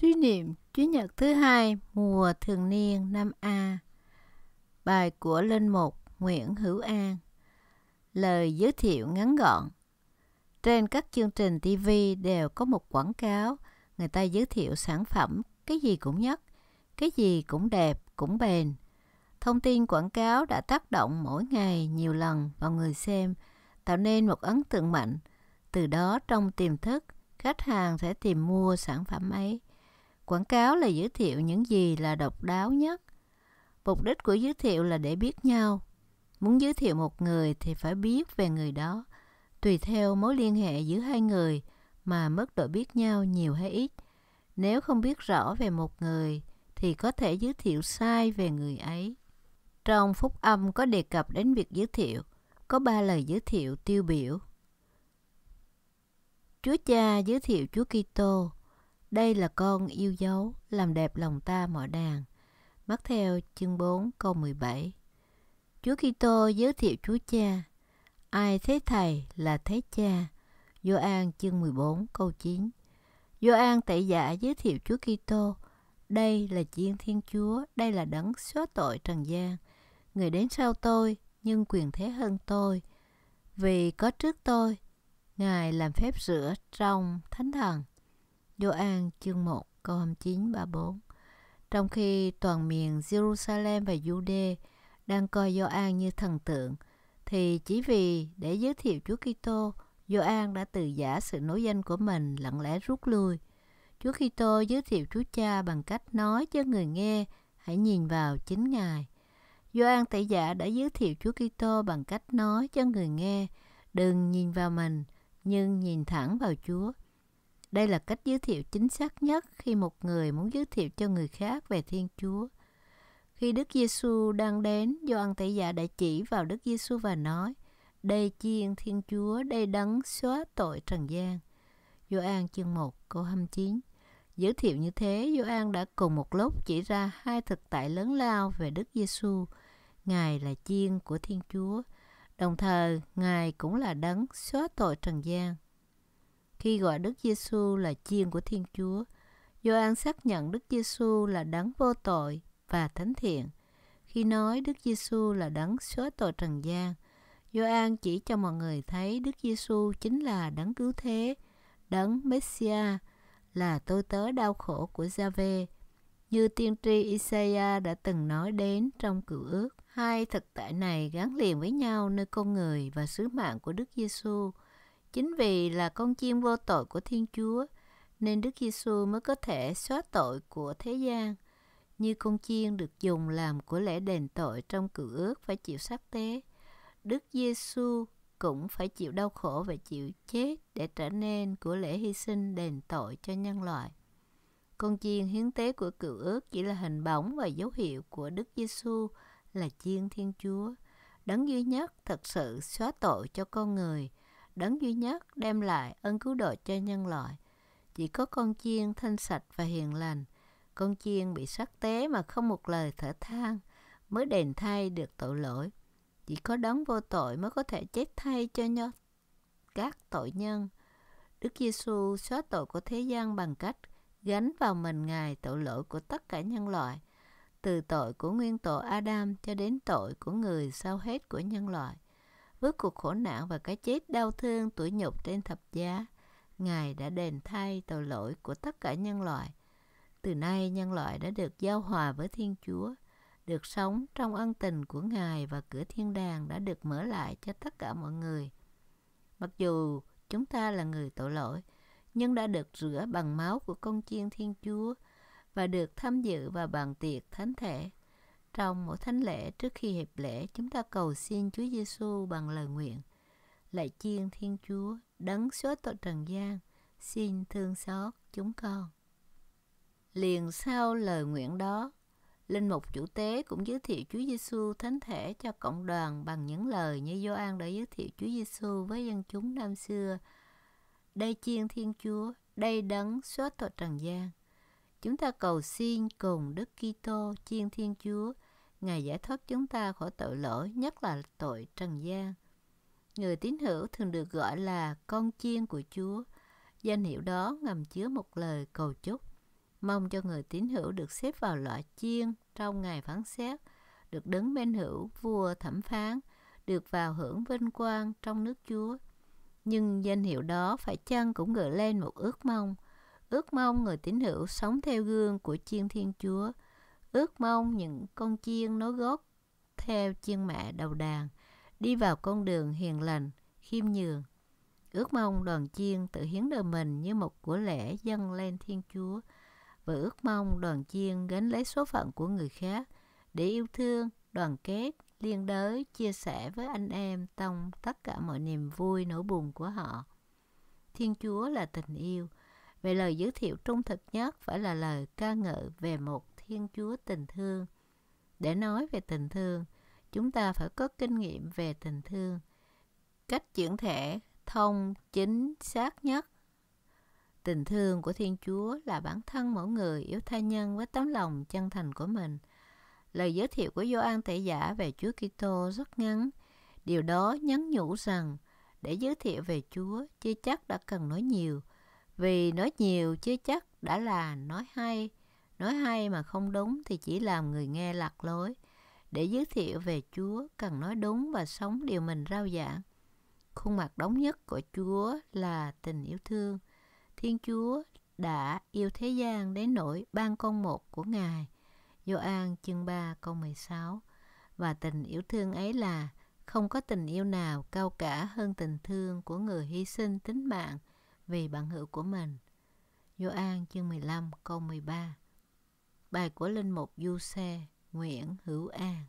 Suy niệm Chủ nhật thứ hai mùa thường niên năm A Bài của Linh Mục Nguyễn Hữu An Lời giới thiệu ngắn gọn Trên các chương trình TV đều có một quảng cáo Người ta giới thiệu sản phẩm cái gì cũng nhất Cái gì cũng đẹp, cũng bền Thông tin quảng cáo đã tác động mỗi ngày nhiều lần vào người xem Tạo nên một ấn tượng mạnh Từ đó trong tiềm thức khách hàng sẽ tìm mua sản phẩm ấy Quảng cáo là giới thiệu những gì là độc đáo nhất. Mục đích của giới thiệu là để biết nhau. Muốn giới thiệu một người thì phải biết về người đó, tùy theo mối liên hệ giữa hai người mà mức độ biết nhau nhiều hay ít. Nếu không biết rõ về một người thì có thể giới thiệu sai về người ấy. Trong phúc âm có đề cập đến việc giới thiệu, có ba lời giới thiệu tiêu biểu. Chúa Cha giới thiệu Chúa Kitô, đây là con yêu dấu, làm đẹp lòng ta mọi đàn. Mắc theo chương 4 câu 17 Chúa Kitô giới thiệu Chúa Cha Ai thấy Thầy là thấy Cha Gioan chương 14 câu 9 Gioan tẩy giả giới thiệu Chúa Kitô Đây là chiên Thiên Chúa, đây là đấng xóa tội trần gian Người đến sau tôi, nhưng quyền thế hơn tôi Vì có trước tôi, Ngài làm phép rửa trong Thánh Thần Gioan chương 1 câu 29 34. Trong khi toàn miền Jerusalem và Jude đang coi Gioan như thần tượng thì chỉ vì để giới thiệu Chúa Kitô, Gioan đã từ giả sự nối danh của mình lặng lẽ rút lui. Chúa Kitô giới thiệu Chúa Cha bằng cách nói cho người nghe hãy nhìn vào chính Ngài. Gioan tẩy giả đã giới thiệu Chúa Kitô bằng cách nói cho người nghe đừng nhìn vào mình nhưng nhìn thẳng vào Chúa. Đây là cách giới thiệu chính xác nhất khi một người muốn giới thiệu cho người khác về Thiên Chúa. Khi Đức Giêsu đang đến, Gioan Tẩy giả đã chỉ vào Đức Giêsu và nói: "Đây chiên Thiên Chúa, đây đấng xóa tội trần gian." Gioan chương 1 câu 29. Giới thiệu như thế, Gioan đã cùng một lúc chỉ ra hai thực tại lớn lao về Đức Giêsu. Ngài là chiên của Thiên Chúa, đồng thời Ngài cũng là đấng xóa tội trần gian khi gọi Đức Giêsu là chiên của Thiên Chúa. Gioan xác nhận Đức Giêsu là đấng vô tội và thánh thiện. Khi nói Đức Giêsu là đấng xóa tội trần gian, Gioan chỉ cho mọi người thấy Đức Giêsu chính là đấng cứu thế, đấng Messia, là tôi tớ đau khổ của Gia-vê, như tiên tri Isaiah đã từng nói đến trong cựu ước. Hai thực tại này gắn liền với nhau nơi con người và sứ mạng của Đức Giêsu xu Chính vì là con chiên vô tội của Thiên Chúa, nên Đức Giêsu mới có thể xóa tội của thế gian, như con chiên được dùng làm của lễ đền tội trong cựu ước phải chịu xác tế. Đức Giêsu cũng phải chịu đau khổ và chịu chết để trở nên của lễ hy sinh đền tội cho nhân loại. Con chiên hiến tế của cựu ước chỉ là hình bóng và dấu hiệu của Đức Giêsu là chiên Thiên Chúa, đấng duy nhất thật sự xóa tội cho con người đấng duy nhất đem lại ơn cứu độ cho nhân loại. Chỉ có con chiên thanh sạch và hiền lành, con chiên bị sắc tế mà không một lời thở than, mới đền thay được tội lỗi. Chỉ có đấng vô tội mới có thể chết thay cho nhau các tội nhân. Đức Giêsu xóa tội của thế gian bằng cách gánh vào mình Ngài tội lỗi của tất cả nhân loại, từ tội của nguyên tổ Adam cho đến tội của người sau hết của nhân loại với cuộc khổ nạn và cái chết đau thương tuổi nhục trên thập giá, Ngài đã đền thay tội lỗi của tất cả nhân loại. Từ nay nhân loại đã được giao hòa với Thiên Chúa, được sống trong ân tình của Ngài và cửa thiên đàng đã được mở lại cho tất cả mọi người. Mặc dù chúng ta là người tội lỗi, nhưng đã được rửa bằng máu của công chiên Thiên Chúa và được tham dự vào bàn tiệc thánh thể trong mỗi thánh lễ trước khi hiệp lễ, chúng ta cầu xin Chúa Giêsu bằng lời nguyện. Lạy chiên Thiên Chúa, đấng xóa tội trần gian, xin thương xót chúng con. Liền sau lời nguyện đó, Linh mục chủ tế cũng giới thiệu Chúa Giêsu thánh thể cho cộng đoàn bằng những lời như Gioan đã giới thiệu Chúa Giêsu với dân chúng năm xưa. Đây chiên Thiên Chúa, đây đấng xóa tội trần gian. Chúng ta cầu xin cùng Đức Kitô chiên Thiên Chúa Ngài giải thoát chúng ta khỏi tội lỗi, nhất là tội trần gian. Người tín hữu thường được gọi là con chiên của Chúa. Danh hiệu đó ngầm chứa một lời cầu chúc. Mong cho người tín hữu được xếp vào loại chiên trong ngày phán xét, được đứng bên hữu vua thẩm phán, được vào hưởng vinh quang trong nước Chúa. Nhưng danh hiệu đó phải chăng cũng gợi lên một ước mong. Ước mong người tín hữu sống theo gương của chiên thiên Chúa – ước mong những con chiên nối gót theo chiên mẹ đầu đàn, đi vào con đường hiền lành, khiêm nhường. Ước mong đoàn chiên tự hiến đời mình như một của lễ dâng lên Thiên Chúa và ước mong đoàn chiên gánh lấy số phận của người khác để yêu thương, đoàn kết, liên đới, chia sẻ với anh em trong tất cả mọi niềm vui, nỗi buồn của họ. Thiên Chúa là tình yêu, vậy lời giới thiệu trung thực nhất phải là lời ca ngợi về một Thiên Chúa tình thương. Để nói về tình thương, chúng ta phải có kinh nghiệm về tình thương. Cách chuyển thể thông chính xác nhất. Tình thương của Thiên Chúa là bản thân mỗi người yêu tha nhân với tấm lòng chân thành của mình. Lời giới thiệu của Gioan Tể Giả về Chúa Kitô rất ngắn. Điều đó nhắn nhủ rằng để giới thiệu về Chúa chưa chắc đã cần nói nhiều, vì nói nhiều chưa chắc đã là nói hay nói hay mà không đúng thì chỉ làm người nghe lạc lối để giới thiệu về chúa cần nói đúng và sống điều mình rao giảng khuôn mặt đóng nhất của chúa là tình yêu thương thiên chúa đã yêu thế gian đến nỗi ban con một của ngài Gioan chương 3 câu 16 và tình yêu thương ấy là không có tình yêu nào cao cả hơn tình thương của người hy sinh tính mạng vì bạn hữu của mình. Gioan chương 15 câu 13 Bài của Linh Mục Du Xe Nguyễn Hữu An